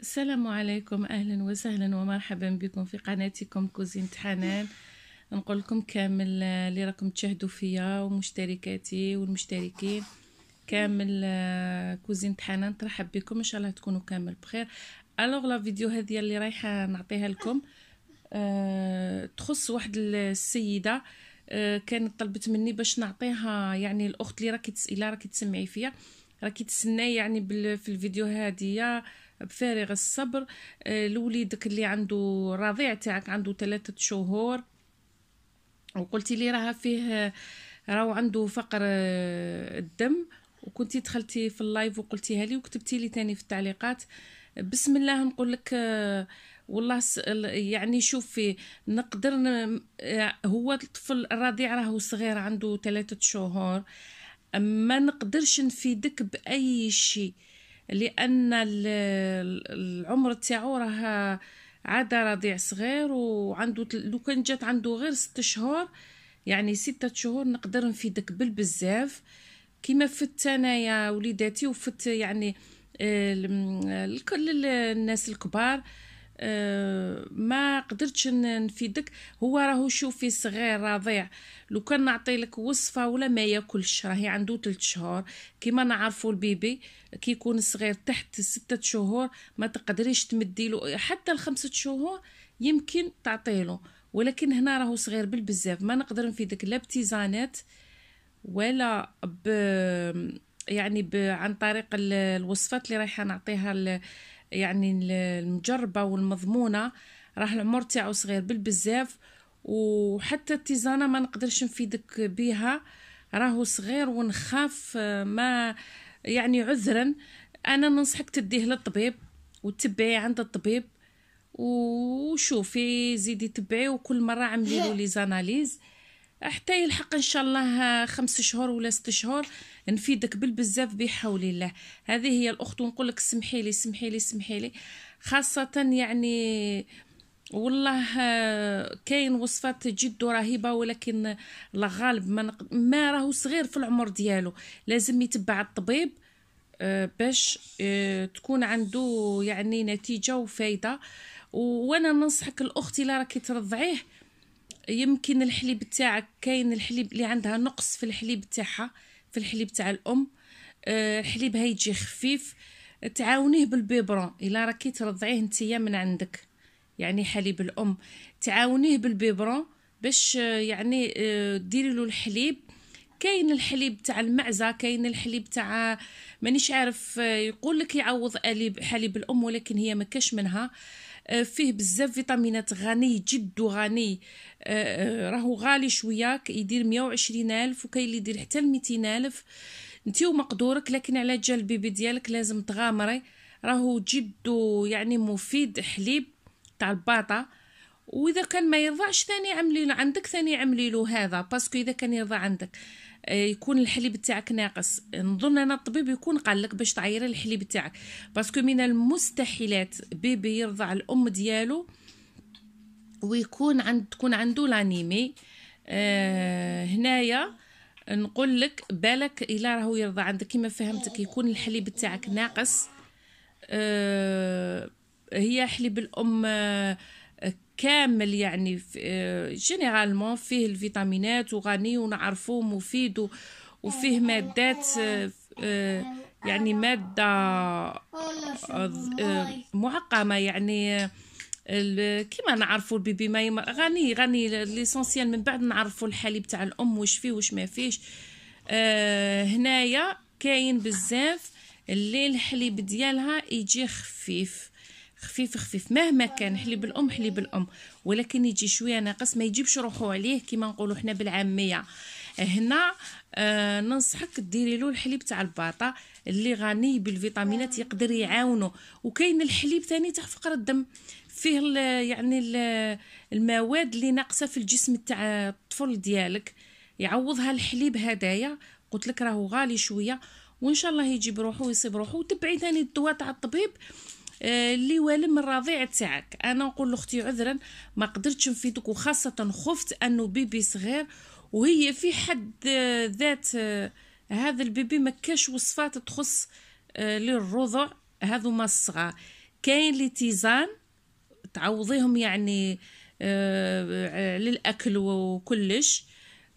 السلام عليكم اهلا وسهلا ومرحبا بكم في قناتكم كوزين حنان نقول لكم كامل آه، اللي راكم تشاهدوا فيا ومشتركاتي والمشتركين كامل آه، كوزين حنان ترحب بكم ان شاء الله تكونوا كامل بخير الوغ لا فيديو هذه اللي رايحه نعطيها لكم أه تخص واحد السيده أه كانت طلبت مني باش نعطيها يعني الاخت اللي راكي تسالي راكي تسمعي فيا راكي تسناي يعني في الفيديو هذه بفارغ الصبر آه، لوليدك اللي عنده رضيع تاعك عنده ثلاثة شهور وقلتي لي راها فيه آه، راهو عنده فقر آه، الدم وكنتي دخلتي في اللايف وقلتيها لي وكتبتي لي تاني في التعليقات بسم الله نقول لك والله يعني شوفي نقدر هو الطفل الرضيع راهو صغير عنده ثلاثة شهور ما نقدرش نفيدك بأي شيء لان العمر تاعو راه عاد رضيع صغير وعنده لو كان جات عنده غير ست شهور يعني ستة شهور نقدر نفيدك بالبزاف كيما فت انايا وليداتي وفت يعني آه، الناس الكبار ما قدرتش نفيدك هو راهو شوفي صغير رضيع لو كان نعطي لك وصفه ولا ما ياكلش راهي عنده تلت شهور كيما نعرفوا البيبي كي يكون صغير تحت ستة شهور ما تقدريش تمدي له حتى الخمسة شهور يمكن له ولكن هنا راهو صغير بالبزاف ما نقدر نفيدك لا بتيزانات ولا ب يعني ب... عن طريق الوصفات اللي رايحه نعطيها يعني المجربة والمضمونة راه العمر تاعو صغير بالبزاف وحتى التيزانة ما نقدرش نفيدك بها راهو صغير ونخاف آه، ما يعني عذرا انا ننصحك تديه للطبيب وتبعي عند الطبيب وشوفي زيدي تبعي وكل مره عملي له لي زاناليز حتى يلحق ان شاء الله خمس شهور ولا ست شهور نفيدك بالبزاف بحول الله هذه هي الاخت ونقول لك سمحي لي سمحي لي سمحي لي خاصه يعني والله كاين وصفات جدو رهيبه ولكن الغالب ما, نق... ما راهو صغير في العمر ديالو لازم يتبع الطبيب آه، باش آه، تكون عنده يعني نتيجه وفايده وانا ننصحك الاخت الا راكي ترضعيه يمكن الحليب تاعك كاين الحليب اللي عندها نقص في الحليب تاعها في الحليب تاع الام آه، الحليب هيجي خفيف تعاونيه بالبيبرون الا راكي ترضعيه نتيا من عندك يعني حليب الام تعاونيه بالبيبرون باش آه، يعني آه، ديري له الحليب كاين الحليب تاع المعزه كاين الحليب تاع مانيش عارف يقول لك يعوض حليب الام ولكن هي ما منها آه، فيه بزاف فيتامينات غني جد غني آه، آه، راهو غالي شويه يدير 120 الف وكاين اللي يدير حتى 200 الف انت ومقدورك لكن على جال البيبي ديالك لازم تغامري راهو جد يعني مفيد حليب تاع الباطه واذا كان ما يرضعش ثاني عملي له عندك ثاني عملي له هذا باسكو اذا كان يرضع عندك آه، يكون الحليب تاعك ناقص نظن انا الطبيب يكون قال لك باش تعيري الحليب تاعك باسكو من المستحيلات بيبي يرضع الام ديالو ويكون عند تكون عنده لانيمي آه هنايا نقول لك بالك الا راهو يرضى عندك كيما فهمتك يكون الحليب تاعك ناقص آه هي حليب الام آه كامل يعني آه، جينيرالمون فيه الفيتامينات وغني ونعرفوه مفيد وفيه مادات آه، آه، يعني مادة معقمة يعني كما نعرفوا البيبي ما غني غني ليسونسيال من بعد نعرفوا الحليب تاع الام واش فيه واش ما فيهش هنايا كاين بزاف اللي الحليب ديالها يجي خفيف خفيف خفيف مهما كان حليب الام حليب الام ولكن يجي شويه ناقص ما يجيبش روحو عليه كما نقولوا حنا بالعاميه هنا آه ننصحك ديري له الحليب تاع الباطا اللي غني بالفيتامينات آه. يقدر يعاونه وكاين الحليب ثاني تاع فقر الدم فيه ال يعني ال المواد اللي ناقصه في الجسم تاع الطفل ديالك يعوضها الحليب هدايا قلت لك راهو غالي شويه وان شاء الله يجيب روحو ويصيب روحو وتبعي ثاني الدواء تاع الطبيب آه، اللي والم من الرضيع تاعك انا نقول لاختي عذرا ما قدرتش نفيدك وخاصه خفت انه بيبي صغير وهي في حد آه، ذات آه، هذا البيبي ما كاش وصفات تخص للرضع ما الصغار كاين لي تيزان تعوضيهم يعني للاكل وكلش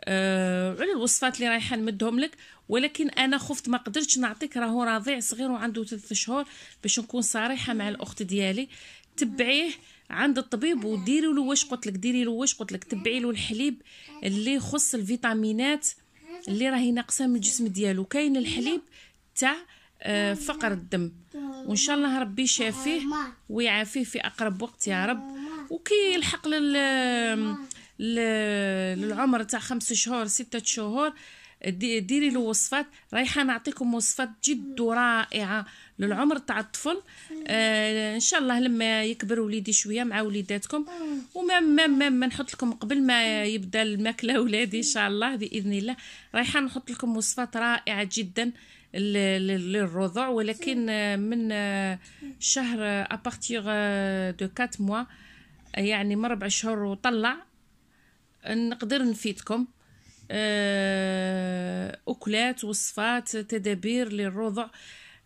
على الوصفات اللي رايحه نمدهم لك ولكن انا خفت ما قدرتش نعطيك راهو رضيع صغير وعنده ثلاث شهور باش نكون صريحه مع الاخت ديالي تبعيه عند الطبيب وديري له واش قلت لك ديري له واش قلت لك تبعي له الحليب اللي يخص الفيتامينات اللي راهي ناقصه من الجسم ديالو كاين الحليب تاع آه، فقر الدم وان شاء الله ربي يشافيه ويعافيه في اقرب وقت يا رب وكي يلحق لل للعمر تاع خمس شهور ستة شهور ديري له وصفات رايحه نعطيكم وصفات جد رائعه للعمر تاع الطفل آه ان شاء الله لما يكبر وليدي شويه مع وليداتكم وما ما ما, نحط لكم قبل ما يبدا الماكله ولادي ان شاء الله باذن الله رايحه نحط لكم وصفات رائعه جدا للرضع ولكن من شهر ابارتيغ دو 4 موا يعني من ربع شهور وطلع نقدر نفيدكم آه، اكلات وصفات تدابير للرضع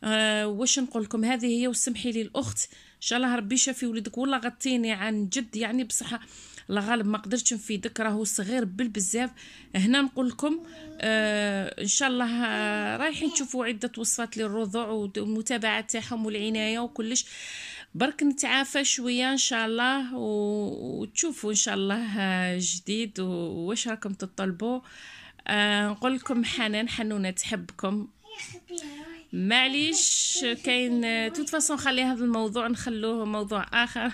أه واش نقول لكم هذه هي وسمحي لي الاخت ان شاء الله ربي شافي ولدك والله غطيني عن جد يعني بصح الله غالب ما قدرتش نفيدك راهو صغير بالبزاف هنا نقول لكم آه ان شاء الله آه، رايحين تشوفوا عده وصفات للرضع والمتابعه تاعهم والعنايه وكلش برك نتعافى شويه ان شاء الله وتشوفوا ان شاء الله آه، جديد واش راكم تطلبوا آه، نقول لكم حنان حنونه تحبكم معليش كاين توت آه، فاسون خلي هذا الموضوع نخلوه موضوع اخر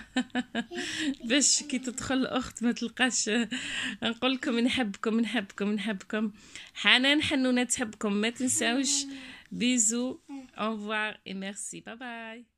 باش كي تدخل الاخت ما تلقاش نقول لكم نحبكم نحبكم نحبكم حنان حنونه تحبكم ما تنساوش بيزو اونفوار اي ميرسي باي باي